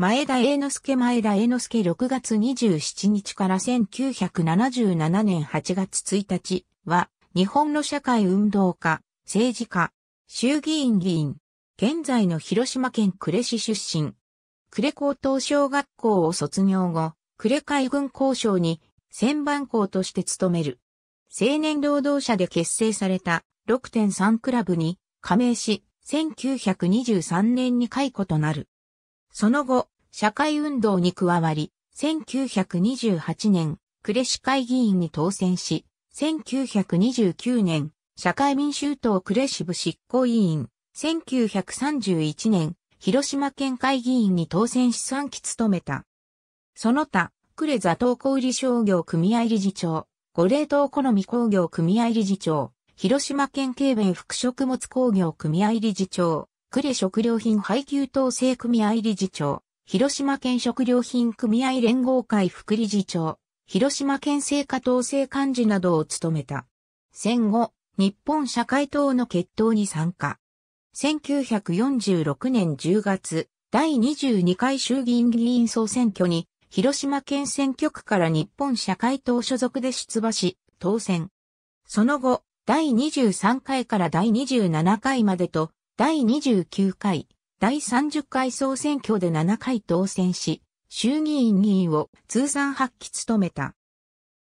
前田栄之助前田栄之助6月27日から1977年8月1日は、日本の社会運動家、政治家、衆議院議員、現在の広島県呉市出身。呉高等小学校を卒業後、呉海軍交渉に旋番校として勤める。青年労働者で結成された6.3クラブに加盟し、1923年に解雇となる。その後、社会運動に加わり、1928年、呉市会議員に当選し、1929年、社会民衆党呉市部執行委員、1931年、広島県会議員に当選し3期務めた。その他、呉座東小売商業組合理事長、五霊島好み工業組合理事長、広島県警弁副食物工業組合理事長、呉食料品配給統制組合理事長、広島県食料品組合連合会副理事長、広島県政下統制幹事などを務めた。戦後、日本社会党の決闘に参加。1946年10月、第22回衆議院議員総選挙に、広島県選挙区から日本社会党所属で出馬し、当選。その後、第23回から第27回までと、第29回、第30回総選挙で7回当選し、衆議院議員を通算8期務めた。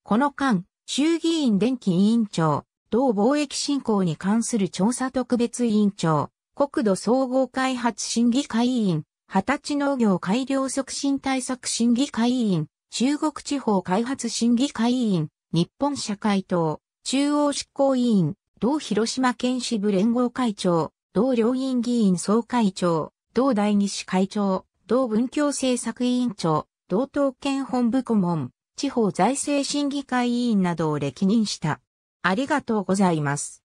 この間、衆議院電気委員長、同貿易振興に関する調査特別委員長、国土総合開発審議会委員、二十歳農業改良促進対策審議会委員、中国地方開発審議会委員、日本社会党、中央執行委員、同広島県支部連合会長、同両院議員総会長、同第二市会長、同文教政策委員長、同党県本部顧問、地方財政審議会委員などを歴任した。ありがとうございます。